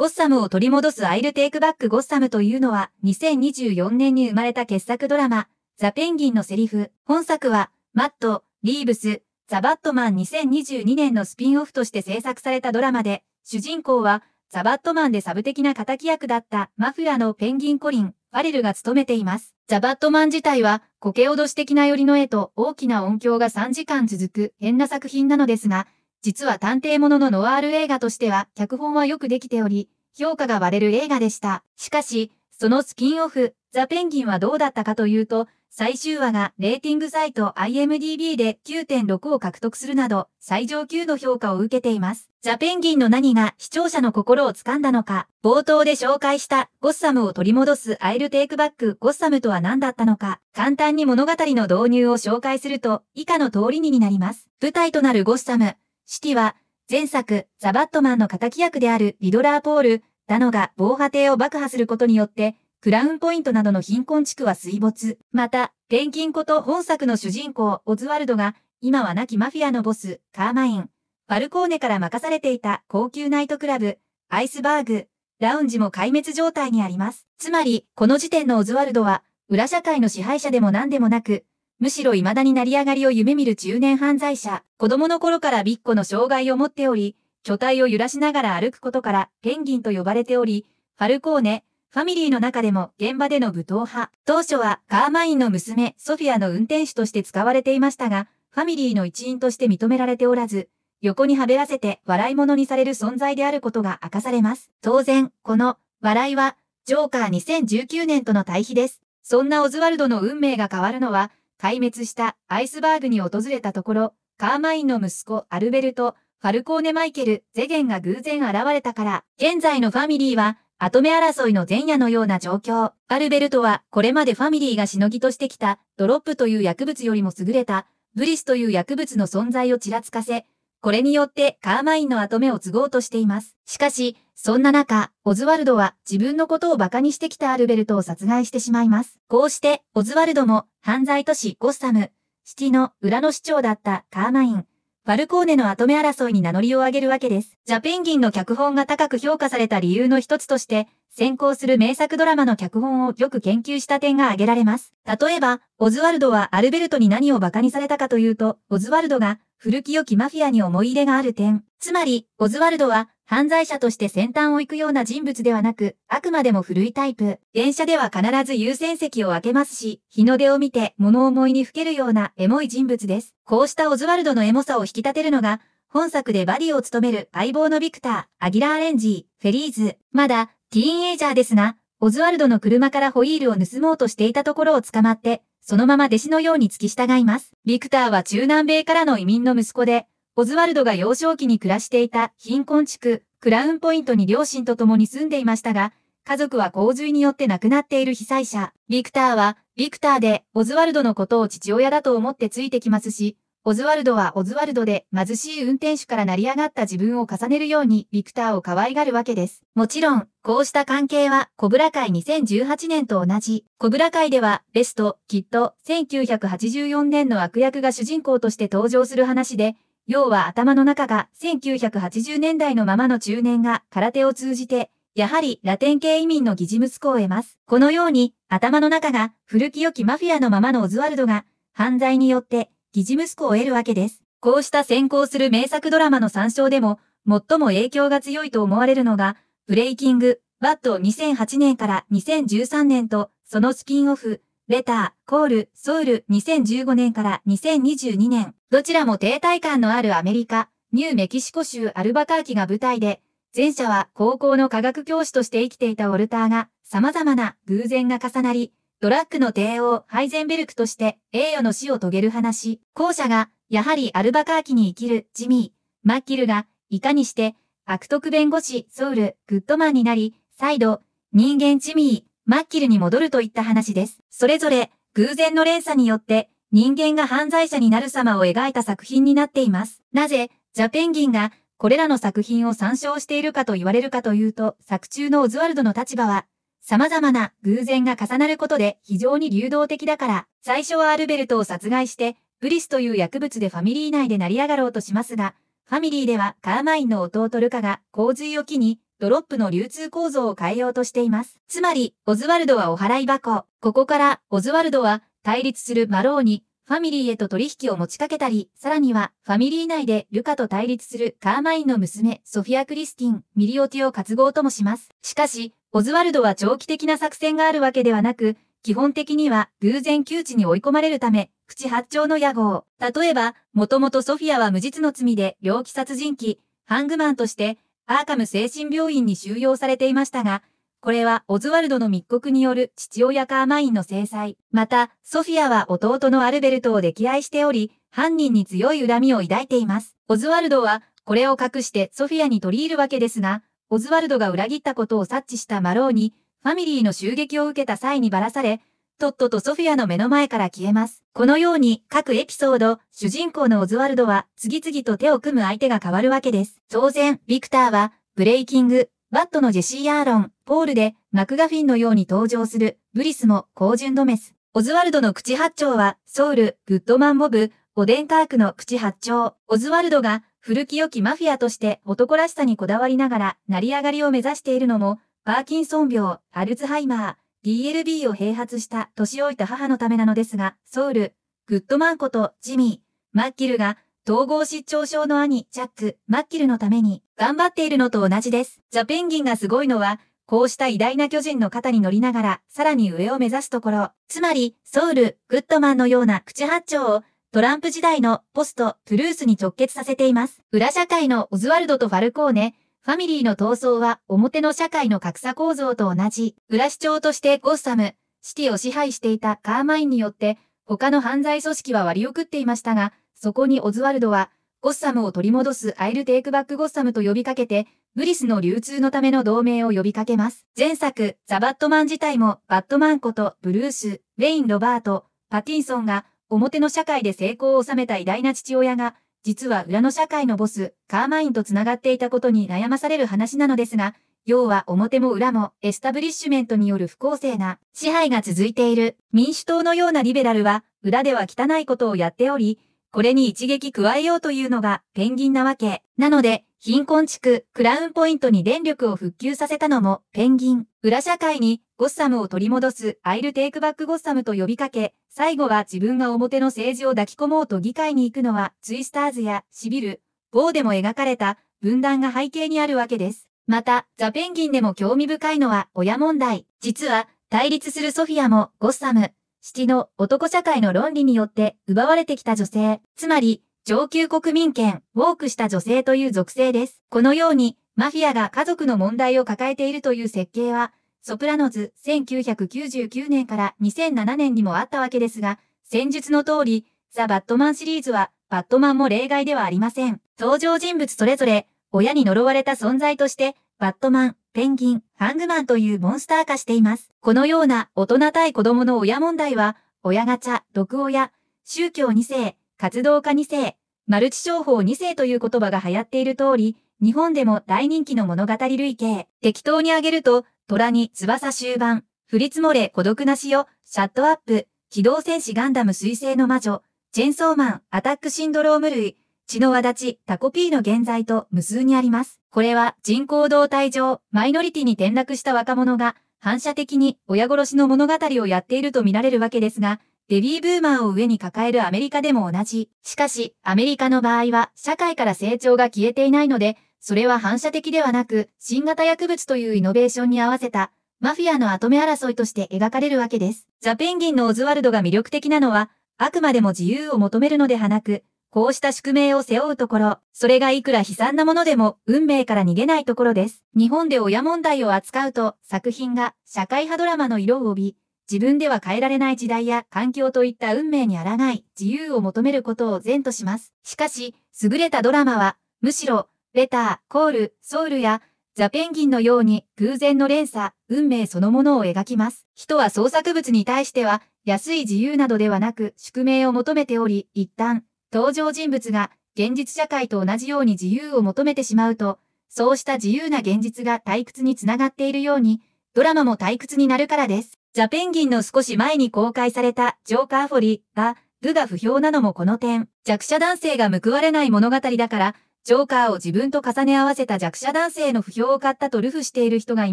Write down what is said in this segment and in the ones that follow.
ゴッサムを取り戻すアイルテイクバックゴッサムというのは2024年に生まれた傑作ドラマ、ザ・ペンギンのセリフ。本作は、マット、リーブス、ザ・バットマン2022年のスピンオフとして制作されたドラマで、主人公は、ザ・バットマンでサブ的な敵役だったマフラのペンギンコリン、ファレルが務めています。ザ・バットマン自体は、苔脅し的な寄りの絵と大きな音響が3時間続く変な作品なのですが、実は探偵もののノワール映画としては脚本はよくできており、評価が割れる映画でした。しかし、そのスキンオフ、ザ・ペンギンはどうだったかというと、最終話がレーティングサイト IMDB で9.6を獲得するなど、最上級の評価を受けています。ザ・ペンギンの何が視聴者の心を掴んだのか、冒頭で紹介したゴッサムを取り戻すアイルテイクバックゴッサムとは何だったのか、簡単に物語の導入を紹介すると、以下の通りにになります。舞台となるゴッサム、シティは、前作、ザ・バットマンの仇役であるリドラー・ポール、ダノが防波堤を爆破することによって、クラウンポイントなどの貧困地区は水没。また、転勤こと本作の主人公、オズワルドが、今は亡きマフィアのボス、カーマイン、ファルコーネから任されていた高級ナイトクラブ、アイスバーグ、ラウンジも壊滅状態にあります。つまり、この時点のオズワルドは、裏社会の支配者でも何でもなく、むしろ未だに成り上がりを夢見る中年犯罪者、子供の頃からビッコの障害を持っており、巨体を揺らしながら歩くことからペンギンと呼ばれており、ファルコーネ、ファミリーの中でも現場での武闘派、当初はカーマインの娘ソフィアの運転手として使われていましたが、ファミリーの一員として認められておらず、横にはべらせて笑い物にされる存在であることが明かされます。当然、この笑いは、ジョーカー2019年との対比です。そんなオズワルドの運命が変わるのは、壊滅したアイスバーグに訪れたところ、カーマインの息子アルベルト、ファルコーネ・マイケル、ゼゲンが偶然現れたから、現在のファミリーは、後目争いの前夜のような状況。アルベルトは、これまでファミリーがしのぎとしてきた、ドロップという薬物よりも優れた、ブリスという薬物の存在をちらつかせ、これによってカーマインの後目を継ごうとしています。しかし、そんな中、オズワルドは自分のことを馬鹿にしてきたアルベルトを殺害してしまいます。こうして、オズワルドも犯罪都市ゴッサム、シティの裏の市長だったカーマイン、ファルコーネの後目争いに名乗りを上げるわけです。ジャペンギンの脚本が高く評価された理由の一つとして、先行する名作ドラマの脚本をよく研究した点が挙げられます。例えば、オズワルドはアルベルトに何を馬鹿にされたかというと、オズワルドが古き良きマフィアに思い入れがある点。つまり、オズワルドは犯罪者として先端を行くような人物ではなく、あくまでも古いタイプ。電車では必ず優先席を開けますし、日の出を見て物思いにふけるようなエモい人物です。こうしたオズワルドのエモさを引き立てるのが、本作でバディを務める相棒のビクター、アギラーレンジー、フェリーズ、まだティーンエイジャーですが、オズワルドの車からホイールを盗もうとしていたところを捕まって、そのまま弟子のように付き従います。ビクターは中南米からの移民の息子で、オズワルドが幼少期に暮らしていた貧困地区、クラウンポイントに両親と共に住んでいましたが、家族は洪水によって亡くなっている被災者。ビクターは、ビクターで、オズワルドのことを父親だと思ってついてきますし、オズワルドはオズワルドで貧しい運転手から成り上がった自分を重ねるようにビクターを可愛がるわけです。もちろん、こうした関係はコブラ会2018年と同じ。コブラ会ではベスト、きっと1984年の悪役が主人公として登場する話で、要は頭の中が1980年代のままの中年が空手を通じて、やはりラテン系移民の疑似息子を得ます。このように頭の中が古き良きマフィアのままのオズワルドが犯罪によって疑似息子を得るわけです。こうした先行する名作ドラマの参照でも、最も影響が強いと思われるのが、ブレイキング、バット2008年から2013年と、そのスピンオフ、レター、コール、ソウル2015年から2022年、どちらも停滞感のあるアメリカ、ニューメキシコ州アルバカーキが舞台で、前者は高校の科学教師として生きていたウォルターが、様々な偶然が重なり、ドラッグの帝王、ハイゼンベルクとして栄誉の死を遂げる話。後者が、やはりアルバカーキに生きるジミー、マッキルが、いかにして、悪徳弁護士、ソウル、グッドマンになり、再度、人間ジミー、マッキルに戻るといった話です。それぞれ、偶然の連鎖によって、人間が犯罪者になる様を描いた作品になっています。なぜ、ジャペンギンが、これらの作品を参照しているかと言われるかというと、作中のオズワルドの立場は、様々な偶然が重なることで非常に流動的だから、最初はアルベルトを殺害して、ブリスという薬物でファミリー内で成り上がろうとしますが、ファミリーではカーマインの弟ルカが洪水を機にドロップの流通構造を変えようとしています。つまり、オズワルドはお払い箱。ここから、オズワルドは対立するマローにファミリーへと取引を持ちかけたり、さらには、ファミリー内でルカと対立するカーマインの娘、ソフィア・クリスティン、ミリオティを活合ともします。しかし、オズワルドは長期的な作戦があるわけではなく、基本的には偶然窮地に追い込まれるため、口八丁の屋号。例えば、もともとソフィアは無実の罪で猟奇殺人鬼、ハングマンとして、アーカム精神病院に収容されていましたが、これはオズワルドの密告による父親カーマインの制裁。また、ソフィアは弟のアルベルトを溺愛しており、犯人に強い恨みを抱いています。オズワルドは、これを隠してソフィアに取り入るわけですが、オズワルドが裏切ったことを察知したマローに、ファミリーの襲撃を受けた際にばらされ、トットとソフィアの目の前から消えます。このように、各エピソード、主人公のオズワルドは、次々と手を組む相手が変わるわけです。当然、ビクターは、ブレイキング、バットのジェシー・アーロン、ポールでマクガフィンのように登場するブリスも高純ドメス。オズワルドの口八丁はソウル、グッドマンボブ、オデンカークの口八丁。オズワルドが古き良きマフィアとして男らしさにこだわりながら成り上がりを目指しているのも、パーキンソン病、アルツハイマー、DLB を併発した年老いた母のためなのですが、ソウル、グッドマンことジミー、マッキルが統合失調症の兄、チャック、マッキルのために頑張っているのと同じです。ジャペンギンがすごいのは、こうした偉大な巨人の肩に乗りながら、さらに上を目指すところ、つまり、ソウル、グッドマンのような口八丁を、トランプ時代のポスト、トゥルースに直結させています。裏社会のオズワルドとファルコーネ、ファミリーの闘争は表の社会の格差構造と同じ、裏市長としてゴッサム、シティを支配していたカーマインによって、他の犯罪組織は割り送っていましたが、そこにオズワルドは、ゴッサムを取り戻すアイルテイクバックゴッサムと呼びかけて、グリスの流通のための同盟を呼びかけます。前作、ザ・バットマン自体も、バットマンことブルース、レイン・ロバート、パティンソンが、表の社会で成功を収めた偉大な父親が、実は裏の社会のボス、カーマインと繋がっていたことに悩まされる話なのですが、要は表も裏もエスタブリッシュメントによる不公正な支配が続いている民主党のようなリベラルは裏では汚いことをやっており、これに一撃加えようというのがペンギンなわけ。なので、貧困地区、クラウンポイントに電力を復旧させたのも、ペンギン。裏社会に、ゴッサムを取り戻す、アイルテイクバックゴッサムと呼びかけ、最後は自分が表の政治を抱き込もうと議会に行くのは、ツイスターズや、シビル、ーでも描かれた、分断が背景にあるわけです。また、ザ・ペンギンでも興味深いのは、親問題。実は、対立するソフィアも、ゴッサム、七の男社会の論理によって奪われてきた女性、つまり上級国民権、ウォークした女性という属性です。このように、マフィアが家族の問題を抱えているという設計は、ソプラノズ1999年から2007年にもあったわけですが、戦術の通り、ザ・バットマンシリーズは、バットマンも例外ではありません。登場人物それぞれ、親に呪われた存在として、バットマン、ペンギン、ハングマンというモンスター化しています。このような大人対子供の親問題は、親ガチャ、毒親、宗教2世、活動家2世、マルチ商法2世という言葉が流行っている通り、日本でも大人気の物語類型。適当に挙げると、虎に翼終盤、降り積もれ孤独なしよ、シャットアップ、機動戦士ガンダム水星の魔女、チェンソーマン、アタックシンドローム類、血の輪立ち、タコピーの現在と無数にあります。これは人口動態上、マイノリティに転落した若者が、反射的に親殺しの物語をやっていると見られるわけですが、ベビーブーマーを上に抱えるアメリカでも同じ。しかし、アメリカの場合は社会から成長が消えていないので、それは反射的ではなく、新型薬物というイノベーションに合わせた、マフィアの後目争いとして描かれるわけです。ザ・ペンギンのオズワルドが魅力的なのは、あくまでも自由を求めるのではなく、こうした宿命を背負うところ、それがいくら悲惨なものでも運命から逃げないところです。日本で親問題を扱うと作品が社会派ドラマの色を帯び、自分では変えられない時代や環境といった運命に抗い、自由を求めることを善とします。しかし、優れたドラマは、むしろ、レター、コール、ソウルや、ザ・ペンギンのように偶然の連鎖、運命そのものを描きます。人は創作物に対しては、安い自由などではなく宿命を求めており、一旦、登場人物が現実社会と同じように自由を求めてしまうと、そうした自由な現実が退屈につながっているように、ドラマも退屈になるからです。ザ・ペンギンの少し前に公開されたジョーカーフォリが、具が不評なのもこの点。弱者男性が報われない物語だから、ジョーカーを自分と重ね合わせた弱者男性の不評を買ったとルフしている人がい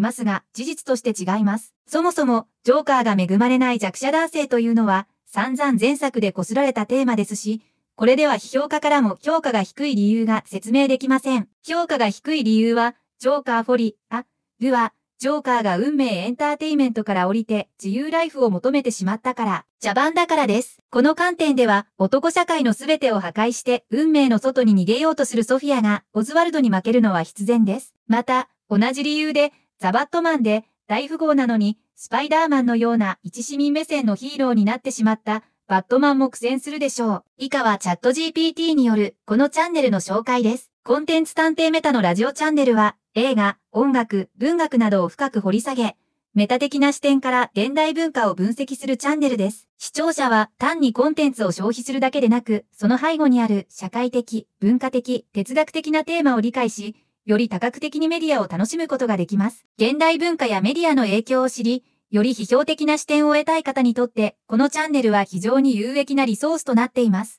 ますが、事実として違います。そもそも、ジョーカーが恵まれない弱者男性というのは、散々前作で擦られたテーマですし、これでは批評家からも評価が低い理由が説明できません。評価が低い理由は、ジョーカーフォリ、あ、ルは、ジョーカーが運命エンターテイメントから降りて自由ライフを求めてしまったから、茶番だからです。この観点では、男社会の全てを破壊して運命の外に逃げようとするソフィアがオズワルドに負けるのは必然です。また、同じ理由で、ザバットマンで大富豪なのに、スパイダーマンのような一市民目線のヒーローになってしまったバットマンも苦戦するでしょう。以下はチャット GPT によるこのチャンネルの紹介です。コンテンツ探偵メタのラジオチャンネルは映画、音楽、文学などを深く掘り下げ、メタ的な視点から現代文化を分析するチャンネルです。視聴者は単にコンテンツを消費するだけでなく、その背後にある社会的、文化的、哲学的なテーマを理解し、より多角的にメディアを楽しむことができます。現代文化やメディアの影響を知り、より批評的な視点を得たい方にとって、このチャンネルは非常に有益なリソースとなっています。